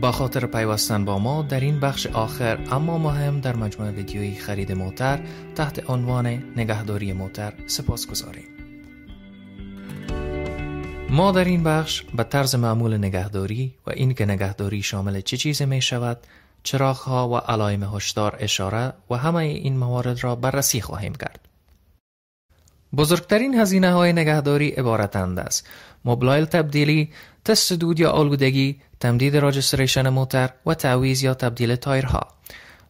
با خاطر پیوستن با ما در این بخش آخر اما مهم در مجموعه ویدیوی خرید موتر تحت عنوان نگهداری موتر سپاس گذاریم. ما در این بخش به طرز معمول نگهداری و اینکه نگهداری شامل چه چیزی می شود، چراغ ها و علایم هشدار اشاره و همه این موارد را بررسی خواهیم کرد. بزرگترین هزینه های نگهداری عبارتند است. موبایل تبدیلی، تست دود یا آلودگی، تمدید راجستریشن موتر و تعویض یا تبدیل تایرها.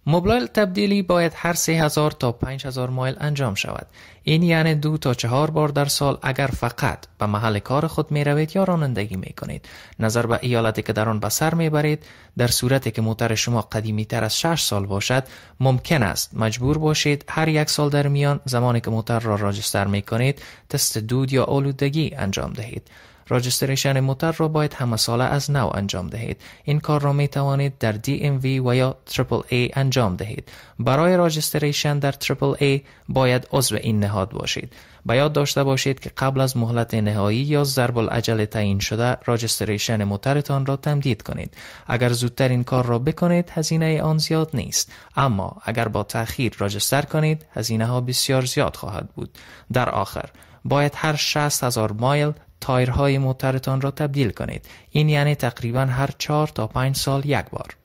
موبایل تبدیلی باید هر 3000 تا 5000 مایل انجام شود. این یعنی دو تا چهار بار در سال اگر فقط به محل کار خود می روید یا رانندگی می کنید. نظر به ایالتی که در آن به سر می برید در صورتی که موتر شما قدیمی تر از 6 سال باشد ممکن است مجبور باشید هر یک سال در میان زمانی که موتر را راجستر می کنید تست دود یا آلودگی انجام دهید. راجستریشن موتر را باید همه از نو انجام دهید این کار را می توانید در DMV و یا AAA انجام دهید برای راجستریشن در AAA باید عضو این نهاد باشید به یاد داشته باشید که قبل از مهلت نهایی یا ضرب العجل تعیین شده راجستریشن موترتان را تمدید کنید اگر زودتر این کار را بکنید هزینه آن زیاد نیست اما اگر با تاخیر راجستر کنید هزینه ها بسیار زیاد خواهد بود در آخر باید هر 60 هزار مایل تایرهای موترتان را تبدیل کنید این یعنی تقریبا هر چهار تا پنج سال یک بار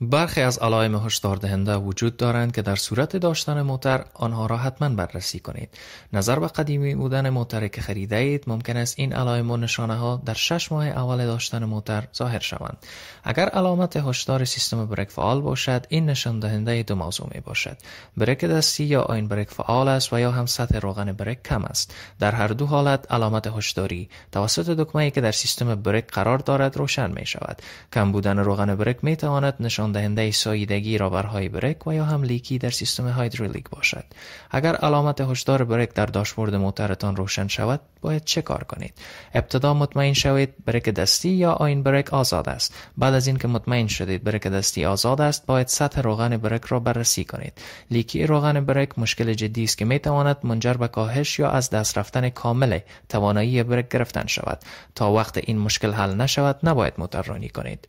برخی از علائم هشدار دهنده وجود دارند که در صورت داشتن موتر آنها را حتما بررسی کنید. نظر به قدیمی بودن موتر که خریده اید ممکن است این علائم و نشانه ها در شش ماه اول داشتن موتر ظاهر شوند. اگر علامت هشدار سیستم برک فعال باشد این نشان دهنده دو موضوع می باشد. برک دستی یا آین برک فعال است و یا هم سطح روغن برک کم است. در هر دو حالت علامت هشداری توسط ای که در سیستم بریک قرار دارد روشن می شود. کم بودن روغن بریک می تواند نشان نشان دهنده ساییدگی را بر های بریک و یا هم لیکی در سیستم هایدرولیک باشد اگر علامت هشدار بریک در داشبورد موترتان روشن شود باید چه کار کنید ابتدا مطمئن شوید بریک دستی یا آین بریک آزاد است بعد از اینکه مطمئن شدید بریک دستی آزاد است باید سطح روغن بریک را بررسی کنید لیکی روغن بریک مشکل جدی است که می تواند منجر به کاهش یا از دست رفتن کامل توانایی بریک گرفتن شود تا وقت این مشکل حل نشود نباید موتر رانی کنید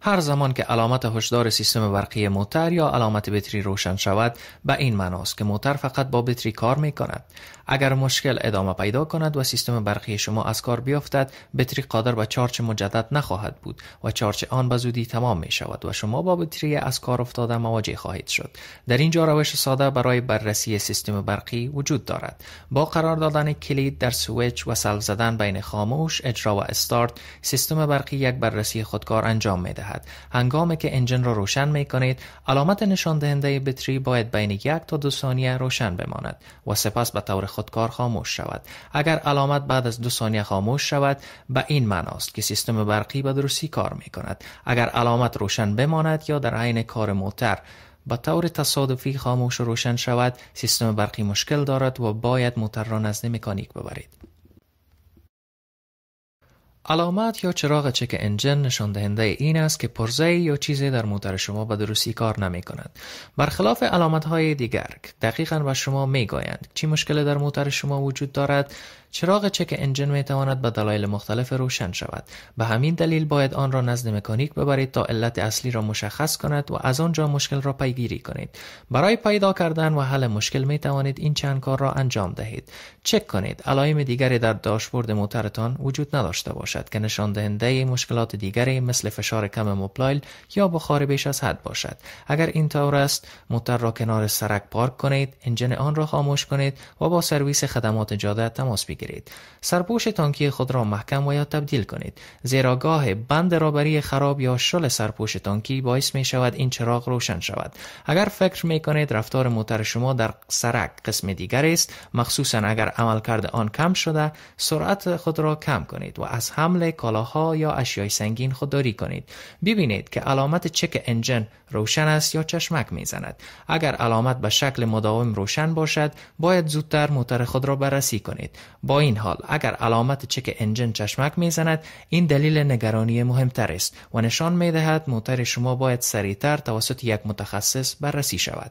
هر زمان که علامت هشدار سیستم برقی موتر یا علامت بتری روشن شود به این معناست که موتر فقط با بتری کار می کند اگر مشکل ادامه پیدا کند و سیستم برقی شما از کار بیفتد بتری قادر به چارچ مجدد نخواهد بود و چارچ آن به زودی تمام می شود و شما با بطری از کار افتاده مواجه خواهید شد در اینجا روش ساده برای بررسی سیستم برقی وجود دارد با قرار دادن کلید در سویچ و سلف زدن بین خاموش اجرا و استارت سیستم برقی یک بررسی خودکار انجام می دهد. دهد هنگامی که انجن را روشن می کنید علامت نشان دهنده بتری باید بین یک تا دو ثانیه روشن بماند و سپس به طور خودکار خاموش شود اگر علامت بعد از دو ثانیه خاموش شود به این معناست که سیستم برقی به درستی کار می کند اگر علامت روشن بماند یا در عین کار موتر به طور تصادفی خاموش و روشن شود سیستم برقی مشکل دارد و باید موتر را نزد مکانیک ببرید علامت یا چراغ چک انجن نشان دهنده این است که پرزه یا چیزی در موتر شما به درستی کار نمی کند. برخلاف علامت های دیگر دقیقا به شما می گویند چی مشکل در موتر شما وجود دارد چراغ چک انجن تواند به دلایل مختلف روشن شود به همین دلیل باید آن را نزد مکانیک ببرید تا علت اصلی را مشخص کند و از آنجا مشکل را پیگیری کنید برای پیدا کردن و حل مشکل می توانید این چند کار را انجام دهید چک کنید علائم دیگری در داشبورد موترتان وجود نداشته باشد که نشان دهنده مشکلات دیگری مثل فشار کم مپلایل یا بخار بیش از حد باشد اگر اینطور است موتر را کنار سرک پارک کنید انجن آن را خاموش کنید و با سرویس خدمات جاده تماس بگیرید سرپوش تانکی خود را محکم و یا تبدیل کنید زیرا گاه بند رابری خراب یا شل سرپوش تانکی باعث می شود این چراغ روشن شود اگر فکر می کنید رفتار موتر شما در سرک قسم دیگر است مخصوصا اگر عملکرد آن کم شده سرعت خود را کم کنید و از حمل کالاها یا اشیای سنگین خودداری کنید ببینید که علامت چک انجن روشن است یا چشمک میزند اگر علامت به شکل مداوم روشن باشد باید زودتر موتر خود را بررسی کنید با این حال اگر علامت چک انجن چشمک میزند این دلیل نگرانی مهمتر است و نشان میدهد موتر شما باید سریعتر توسط یک متخصص بررسی شود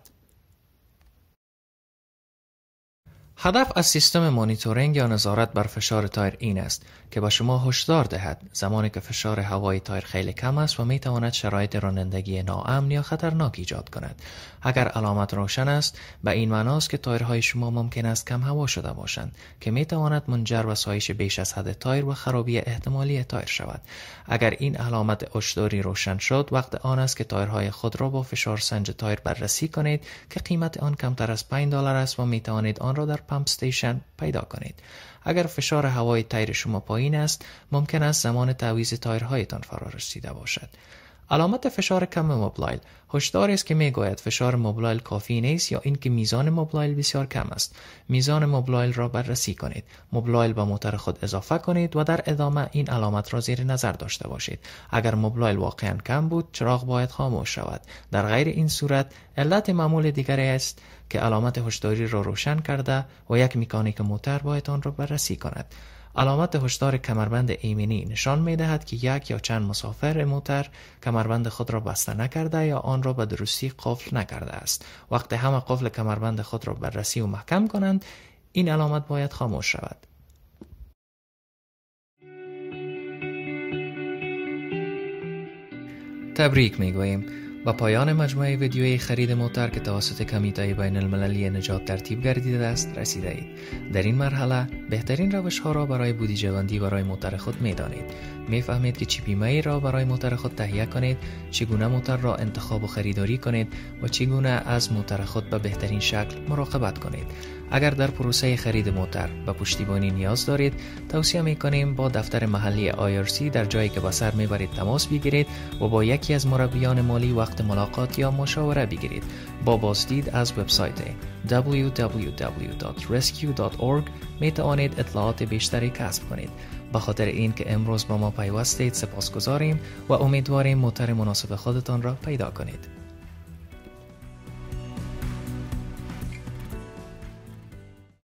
هدف از سیستم مانیتورینگ یا نظارت بر فشار تایر این است که به شما هشدار دهد زمانی که فشار هوای تایر خیلی کم است و می تواند شرایط رانندگی ناامن یا خطرناک ایجاد کند اگر علامت روشن است به این معناست که تایرهای شما ممکن است کم هوا شده باشند که می تواند منجر به سایش بیش از حد تایر و خرابی احتمالی تایر شود اگر این علامت هشداری روشن شد وقت آن است که تایرهای خود را با فشار سنج تایر بررسی کنید که قیمت آن کمتر از 5 دلار است و می توانید آن را در پمپ استیشن پیدا کنید اگر فشار هوای تایر شما پایین است ممکن است زمان تعویض تایرهایتان فرا رسیده باشد علامت فشار کم موبایل هشدار است که میگوید فشار موبایل کافی نیست یا اینکه میزان موبایل بسیار کم است میزان موبایل را بررسی کنید موبایل به موتر خود اضافه کنید و در ادامه این علامت را زیر نظر داشته باشید اگر موبایل واقعا کم بود چراغ باید خاموش شود در غیر این صورت علت معمول دیگری است که علامت هشداری را روشن کرده و یک مکانیک موتر باید آن را بررسی کند علامت هشدار کمربند ایمنی نشان می دهد که یک یا چند مسافر موتر کمربند خود را بسته نکرده یا آن را به درستی قفل نکرده است وقتی همه قفل کمربند خود را بررسی و محکم کنند این علامت باید خاموش شود تبریک می گوییم و پایان مجموعه ویدیوی خرید موتر که توسط کمیته بین المللی نجات ترتیب گردیده است رسیده اید در این مرحله بهترین روش ها را برای بودی جواندی برای موتر خود می دانید فهمید که چی بیمه را برای موتر خود تهیه کنید چگونه موتر را انتخاب و خریداری کنید و چگونه از موتر خود به بهترین شکل مراقبت کنید اگر در پروسه خرید موتر به پشتیبانی نیاز دارید توصیه می کنیم با دفتر محلی IRC در جایی که به سر برید تماس بگیرید و با یکی از مربیان مالی وقت ملاقات یا مشاوره بگیرید با بازدید از وبسایت www.rescue.org می توانید اطلاعات بیشتری کسب کنید به خاطر این که امروز با ما پیوستید سپاس و امیدواریم موتر مناسب خودتان را پیدا کنید